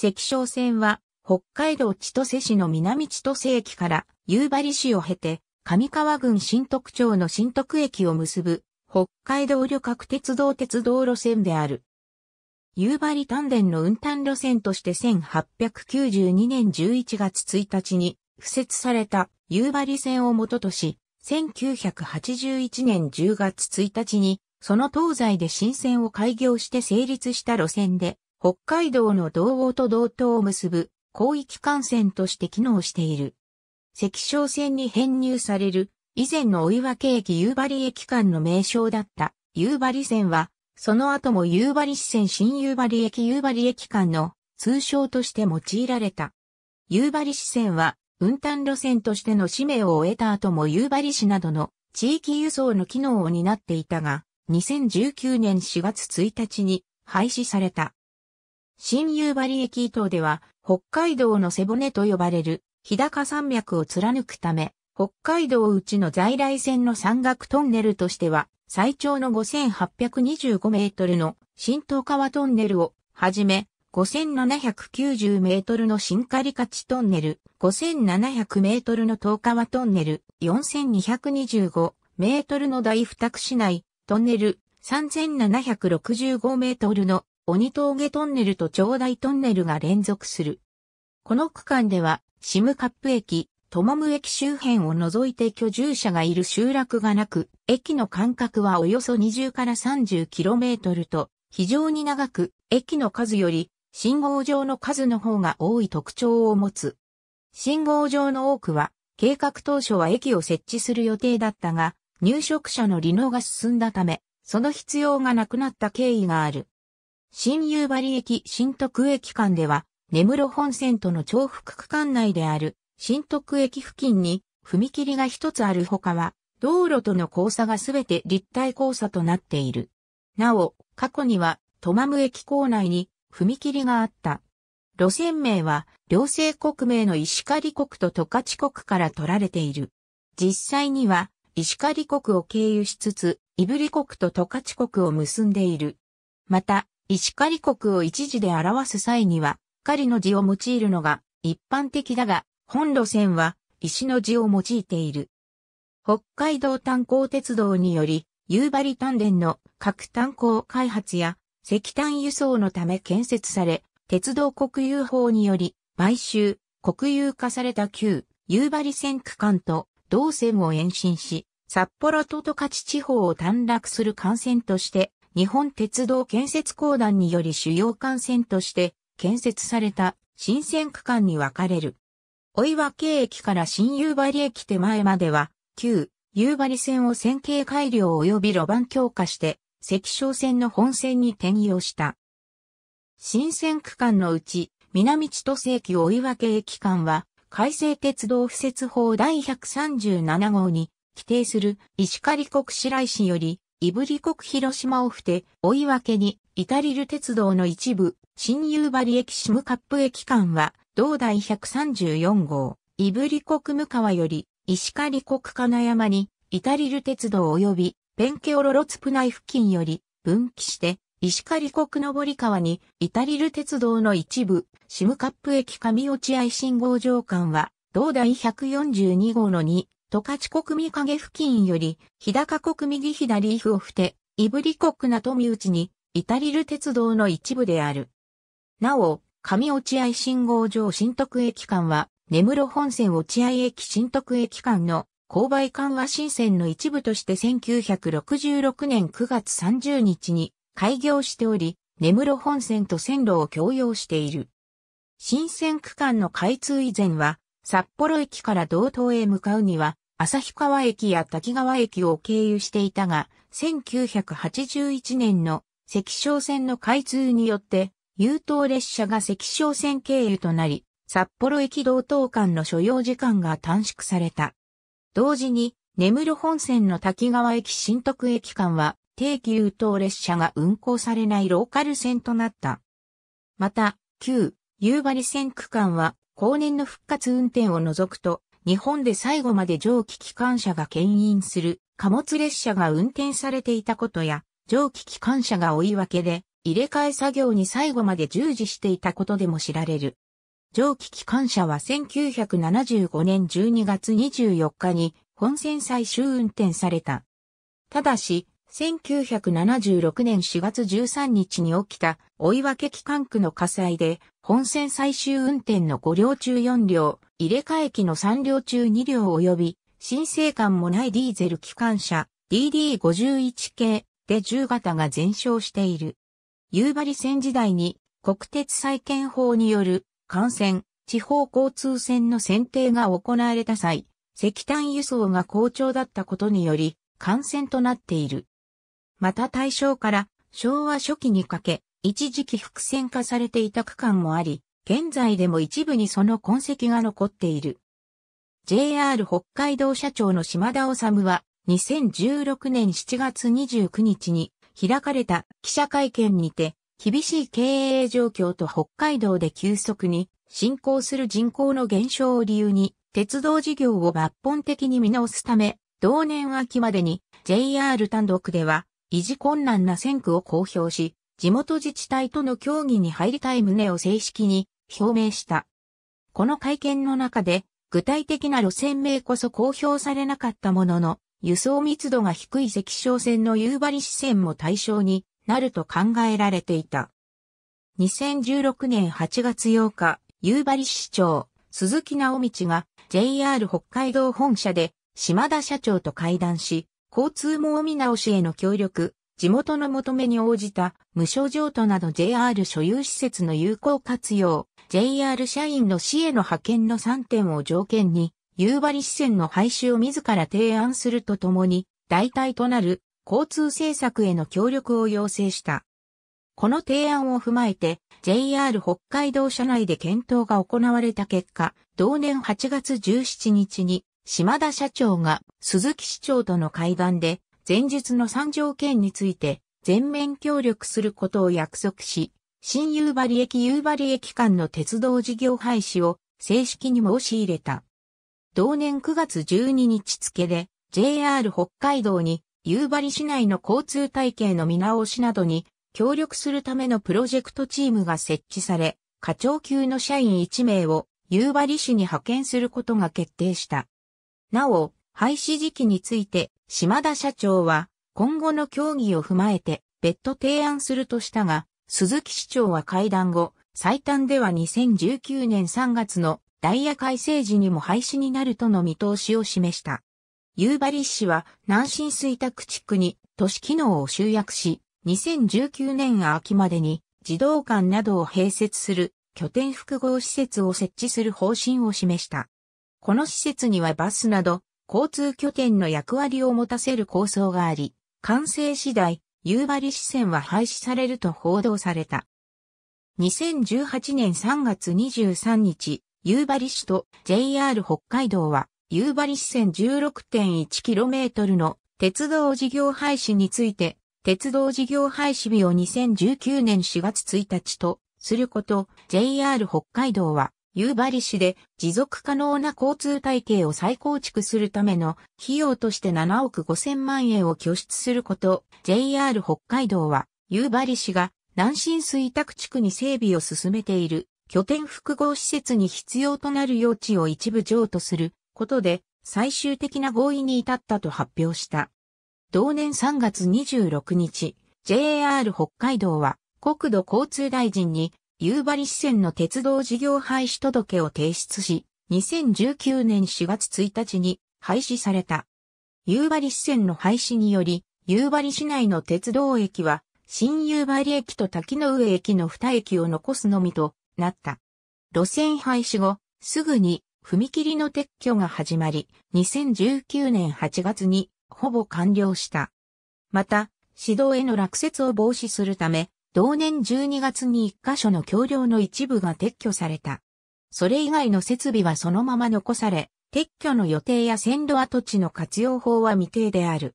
石昌線は、北海道千歳市の南千歳駅から夕張市を経て、上川郡新徳町の新徳駅を結ぶ、北海道旅客鉄道鉄道路線である。夕張丹田の運搬路線として1892年11月1日に、付設された夕張線を元とし、1981年10月1日に、その東西で新線を開業して成立した路線で、北海道の道央と道東を結ぶ広域幹線として機能している。石小線に編入される以前の追分駅夕張駅間の名称だった夕張線は、その後も夕張支線新夕張駅夕張駅間の通称として用いられた。夕張支線は運搬路線としての使命を終えた後も夕張市などの地域輸送の機能を担っていたが、2019年4月1日に廃止された。新夕張駅伊東では、北海道の背骨と呼ばれる、日高山脈を貫くため、北海道内の在来線の山岳トンネルとしては、最長の5825メートルの新東川トンネルをはじめ、5790メートルの新狩勝トンネル、5700メートルの東川トンネル、4225メートルの大二区市内、トンネル、3765メートルの鬼峠トンネルと長大トンネルが連続する。この区間では、シムカップ駅、トモム駅周辺を除いて居住者がいる集落がなく、駅の間隔はおよそ20から3 0キロメートルと、非常に長く、駅の数より、信号場の数の方が多い特徴を持つ。信号場の多くは、計画当初は駅を設置する予定だったが、入植者の離農が進んだため、その必要がなくなった経緯がある。新夕張駅新徳駅間では、根室本線との重複区間内である新徳駅付近に踏切が一つあるほかは、道路との交差がすべて立体交差となっている。なお、過去には、トマム駅構内に踏切があった。路線名は、両政国名の石狩国と十勝国から取られている。実際には、石狩国を経由しつつ、胆振国と十勝国を結んでいる。また、石狩国を一時で表す際には、狩りの字を用いるのが一般的だが、本路線は石の字を用いている。北海道炭鉱鉄道により、夕張炭田の核炭鉱開発や石炭輸送のため建設され、鉄道国有法により、買収、国有化された旧夕張線区間と同線を延伸し、札幌と十勝地方を短絡する幹線として日本鉄道建設公団により主要幹線として建設された新線区間に分かれる。追分駅から新夕張駅手前までは、旧夕張線を線形改良及び路盤強化して、石小線の本線に転用した。新線区間のうち、南千歳駅追分駅間は、改正鉄道敷設法第137号に規定する石狩国白石よりイブリ国広島をふて、追い分けに、イタリル鉄道の一部、新夕張駅シムカップ駅間は、同台134号、イブリ国向川より、石狩国金山に、イタリル鉄道及び、ペンケオロロツプ内付近より、分岐して、石狩国上川に、イタリル鉄道の一部、シムカップ駅上落合信号場間は、同台142号の2、十勝国見影付近より、日高国右左伊布をふて、イブリ国な富内に、イタリル鉄道の一部である。なお、上落合信号場新徳駅間は、根室本線落合駅新徳駅間の勾配緩和新線の一部として1966年9月30日に開業しており、根室本線と線路を共用している。新線区間の開通以前は、札幌駅から道東へ向かうには、旭川駅や滝川駅を経由していたが、1981年の石商線の開通によって、優等列車が石商線経由となり、札幌駅道東間の所要時間が短縮された。同時に、根室本線の滝川駅新徳駅間は、定期優等列車が運行されないローカル線となった。また、旧、夕張線区間は、後年の復活運転を除くと、日本で最後まで蒸気機関車が牽引する貨物列車が運転されていたことや、蒸気機関車が追い分けで、入れ替え作業に最後まで従事していたことでも知られる。蒸気機関車は1975年12月24日に本線最終運転された。ただし、1976年4月13日に起きた、追い分け機関区の火災で、本線最終運転の5両中4両、入れ替え機の3両中2両及び、申請感もないディーゼル機関車 DD51 系で10型が全焼している。夕張線時代に国鉄再建法による幹線、地方交通線の選定が行われた際、石炭輸送が好調だったことにより、幹線となっている。また大正から昭和初期にかけ、一時期伏線化されていた区間もあり、現在でも一部にその痕跡が残っている。JR 北海道社長の島田治は、2016年7月29日に開かれた記者会見にて、厳しい経営状況と北海道で急速に進行する人口の減少を理由に、鉄道事業を抜本的に見直すため、同年秋までに JR 単独では維持困難な選区を公表し、地元自治体との協議に入りたい旨を正式に表明した。この会見の中で、具体的な路線名こそ公表されなかったものの、輸送密度が低い赤小線の夕張支線も対象になると考えられていた。2016年8月8日、夕張市長、鈴木直道が JR 北海道本社で島田社長と会談し、交通網見直しへの協力、地元の求めに応じた無償譲渡など JR 所有施設の有効活用、JR 社員の市への派遣の3点を条件に、夕張支線の廃止を自ら提案するとともに、代替となる交通政策への協力を要請した。この提案を踏まえて、JR 北海道社内で検討が行われた結果、同年8月17日に島田社長が鈴木市長との会談で前述の3条件について全面協力することを約束し、新夕張駅夕張駅間の鉄道事業廃止を正式に申し入れた。同年9月12日付で JR 北海道に夕張市内の交通体系の見直しなどに協力するためのプロジェクトチームが設置され、課長級の社員1名を夕張市に派遣することが決定した。なお、廃止時期について、島田社長は、今後の協議を踏まえて、別途提案するとしたが、鈴木市長は会談後、最短では2019年3月のダイヤ改正時にも廃止になるとの見通しを示した。夕張市は南進水宅地区に都市機能を集約し、2019年秋までに児童館などを併設する拠点複合施設を設置する方針を示した。この施設にはバスなど、交通拠点の役割を持たせる構想があり、完成次第、夕張支線は廃止されると報道された。2018年3月23日、夕張市と JR 北海道は、夕張支線 16.1km の鉄道事業廃止について、鉄道事業廃止日を2019年4月1日とすること、JR 北海道は夕張市で持続可能な交通体系を再構築するための費用として7億5千万円を拠出すること、JR 北海道は夕張市が南進水宅地区に整備を進めている拠点複合施設に必要となる用地を一部譲渡することで最終的な合意に至ったと発表した。同年3月26日、JR 北海道は国土交通大臣に夕張支線の鉄道事業廃止届を提出し、2019年4月1日に廃止された。夕張支線の廃止により、夕張市内の鉄道駅は、新夕張駅と滝の上駅の2駅を残すのみとなった。路線廃止後、すぐに踏切の撤去が始まり、2019年8月にほぼ完了した。また、指導への落雪を防止するため、同年12月に1箇所の橋梁の一部が撤去された。それ以外の設備はそのまま残され、撤去の予定や線路跡地の活用法は未定である。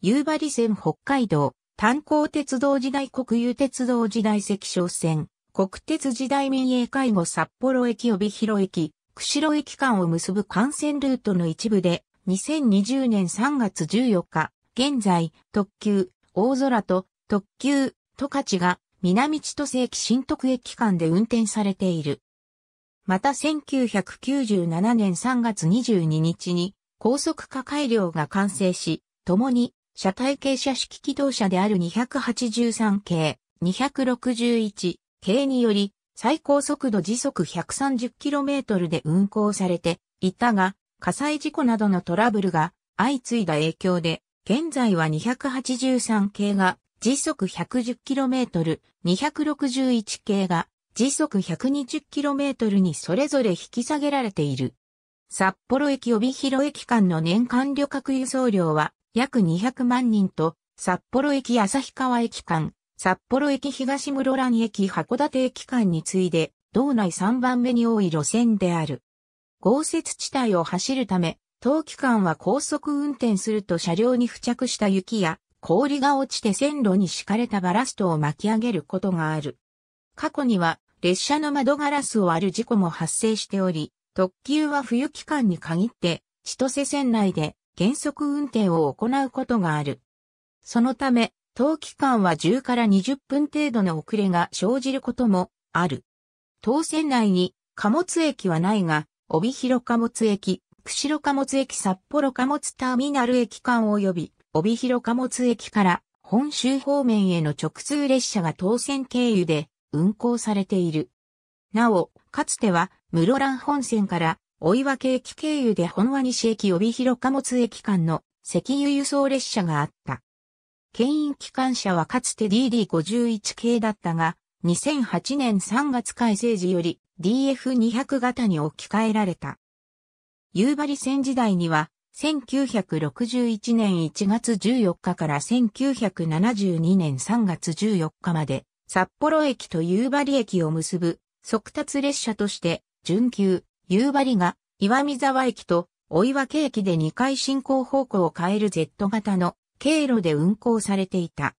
夕張線北海道、炭鉱鉄道時代国有鉄道時代赤小線、国鉄時代民営介護札幌駅帯広駅、釧路駅間を結ぶ幹線ルートの一部で、2020年3月14日、現在、特急、大空と特急、十勝が南千歳駅新徳駅間で運転されている。また1997年3月22日に高速化改良が完成し、共に車体傾斜式機動車である283系、261系により最高速度時速 130km で運行されていたが、火災事故などのトラブルが相次いだ影響で、現在は283系が時速 110km、261系が時速 120km にそれぞれ引き下げられている。札幌駅帯広駅間の年間旅客輸送量は約200万人と、札幌駅旭川駅間、札幌駅東室蘭駅函館駅間に次いで、道内3番目に多い路線である。豪雪地帯を走るため、当期間は高速運転すると車両に付着した雪や氷が落ちて線路に敷かれたバラストを巻き上げることがある。過去には列車の窓ガラスを割る事故も発生しており、特急は冬期間に限って千歳線内で原則運転を行うことがある。そのため、当期間は10から20分程度の遅れが生じることもある。当線内に貨物駅はないが、帯広貨物駅、釧路貨物駅札幌貨物ターミナル駅間及び帯広貨物駅から本州方面への直通列車が当線経由で運行されている。なお、かつては室蘭本線から追分駅経由で本和西駅帯広貨物駅間の石油輸送列車があった。牽引機関車はかつて DD51 系だったが、2008年3月改正時より DF200 型に置き換えられた。夕張線時代には1961年1月14日から1972年3月14日まで、札幌駅と夕張駅を結ぶ速達列車として、準急、夕張が岩見沢駅と追分駅で2回進行方向を変える Z 型の経路で運行されていた。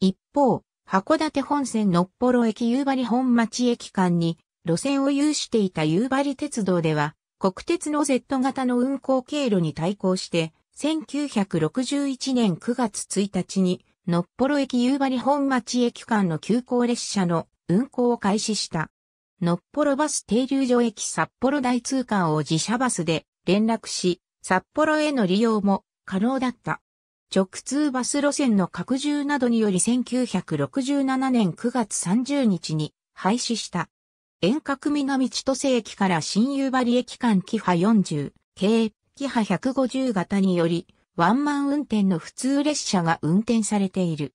一方、函館本線のっぽろ駅夕張本町駅間に路線を有していた夕張鉄道では、国鉄の Z 型の運行経路に対抗して、1961年9月1日に、のっぽろ駅夕張本町駅間の急行列車の運行を開始した。のっぽろバス停留所駅札幌大通館を自社バスで連絡し、札幌への利用も可能だった。直通バス路線の拡充などにより1967年9月30日に廃止した。遠隔南千歳駅から新夕張駅間キハ40、系、キハ150型により、ワンマン運転の普通列車が運転されている。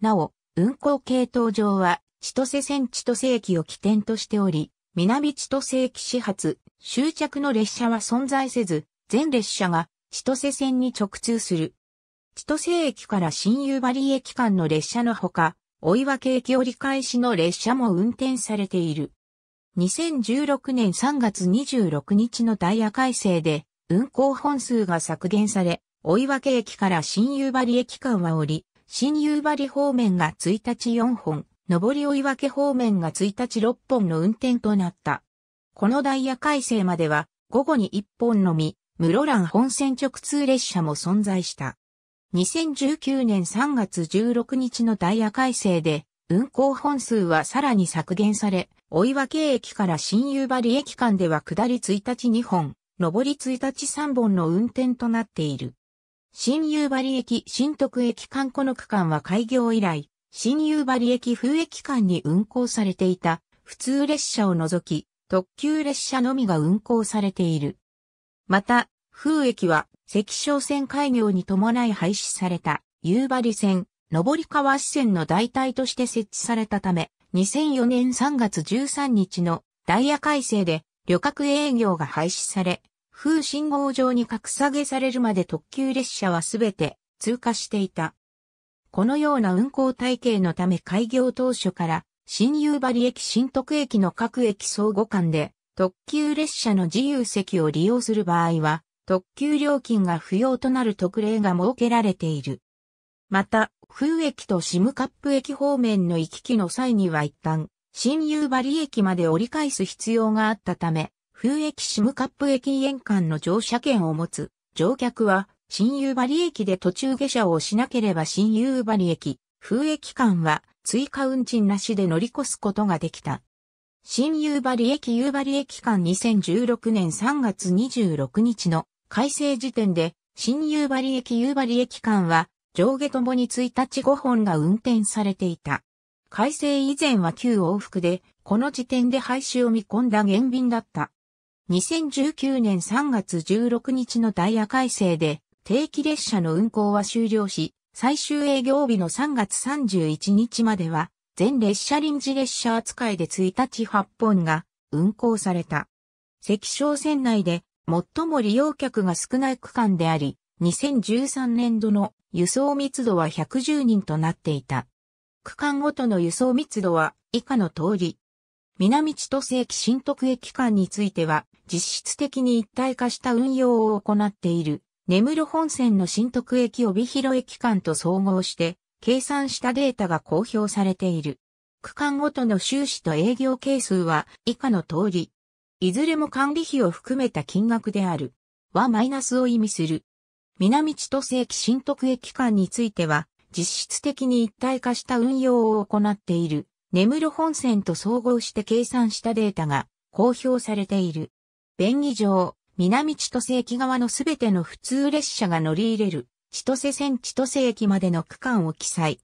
なお、運行系統上は、千歳線千歳駅を起点としており、南千歳駅始発、終着の列車は存在せず、全列車が千歳線に直通する。千歳駅から新夕張駅間の列車のほか、追分駅折り返しの列車も運転されている。2016年3月26日のダイヤ改正で運行本数が削減され、追分駅から新夕張駅間は降り、新夕張方面が1日4本、上り追分方面が1日6本の運転となった。このダイヤ改正までは午後に1本のみ、室蘭本線直通列車も存在した。2019年3月16日のダイヤ改正で運行本数はさらに削減され、追分駅から新夕張駅間では下り1日2本、上り1日3本の運転となっている。新夕張駅、新徳駅間この区間は開業以来、新夕張駅風駅間に運行されていた、普通列車を除き、特急列車のみが運行されている。また、風駅は、関昌線開業に伴い廃止された、夕張線、上り川支線の代替として設置されたため、2004年3月13日のダイヤ改正で旅客営業が廃止され、風信号上に格下げされるまで特急列車はすべて通過していた。このような運行体系のため開業当初から新夕張駅新徳駅の各駅相互間で特急列車の自由席を利用する場合は特急料金が不要となる特例が設けられている。また、風駅とシムカップ駅方面の行き来の際には一旦、新夕張駅まで折り返す必要があったため、風駅シムカップ駅沿間の乗車券を持つ乗客は、新夕張駅で途中下車をしなければ新夕張駅、風駅間は追加運賃なしで乗り越すことができた。新夕張駅夕張駅間2016年3月26日の改正時点で、新夕張駅夕張駅間は上下ともに1日5本が運転されていた。改正以前は旧往復で、この時点で廃止を見込んだ減便だった。2019年3月16日のダイヤ改正で、定期列車の運行は終了し、最終営業日の3月31日までは、全列車臨時列車扱いで1日8本が運行された。関小線内で最も利用客が少ない区間であり、2013年度の輸送密度は110人となっていた。区間ごとの輸送密度は以下の通り。南千歳駅新徳駅間については実質的に一体化した運用を行っている。根室本線の新徳駅帯広駅間と総合して計算したデータが公表されている。区間ごとの収支と営業係数は以下の通り。いずれも管理費を含めた金額である。はマイナスを意味する。南千歳駅新徳駅間については、実質的に一体化した運用を行っている、根室本線と総合して計算したデータが公表されている。便宜上、南千歳駅側のすべての普通列車が乗り入れる、千歳線千歳駅までの区間を記載。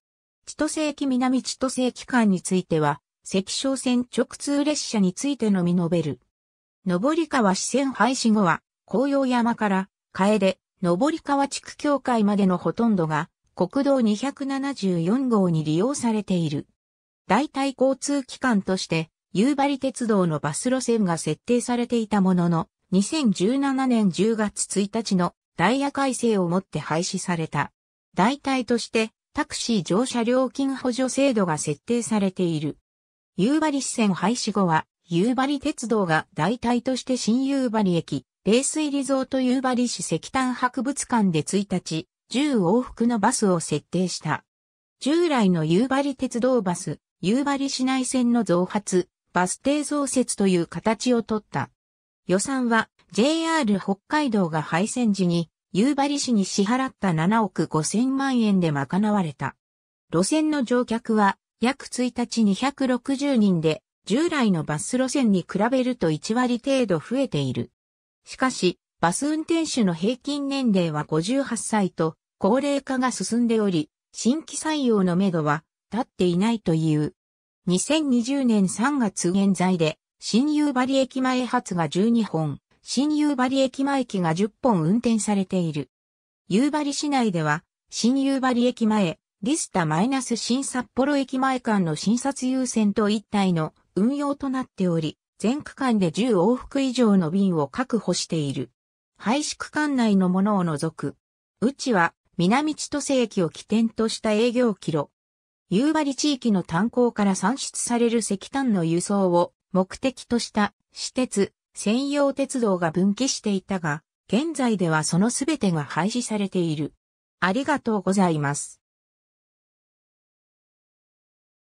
千歳駅南千歳駅間については、赤小線直通列車についてのみ述べる。上り川支線廃止後は、紅葉山から、楓、上川地区境界までのほとんどが国道274号に利用されている。代替交通機関として夕張鉄道のバス路線が設定されていたものの、2017年10月1日のダイヤ改正をもって廃止された。代替としてタクシー乗車料金補助制度が設定されている。夕張支線廃止後は、夕張鉄道が代替として新夕張駅、冷水リゾート夕張市石炭博物館で1日、10往復のバスを設定した。従来の夕張鉄道バス、夕張市内線の増発、バス停増設という形をとった。予算は JR 北海道が廃線時に夕張市に支払った7億5千万円で賄われた。路線の乗客は約1日260人で従来のバス路線に比べると1割程度増えている。しかし、バス運転手の平均年齢は58歳と、高齢化が進んでおり、新規採用のめどは立っていないという。2020年3月現在で、新夕張駅前発が12本、新夕張駅前駅が10本運転されている。夕張市内では、新夕張駅前、リスタマイナス新札幌駅前間の診察優先と一体の運用となっており、全区間で10往復以上の便を確保している。廃止区間内のものを除く。うちは、南千歳駅を起点とした営業キロ。夕張地域の炭鉱から産出される石炭の輸送を目的とした私鉄、専用鉄道が分岐していたが、現在ではその全てが廃止されている。ありがとうございます。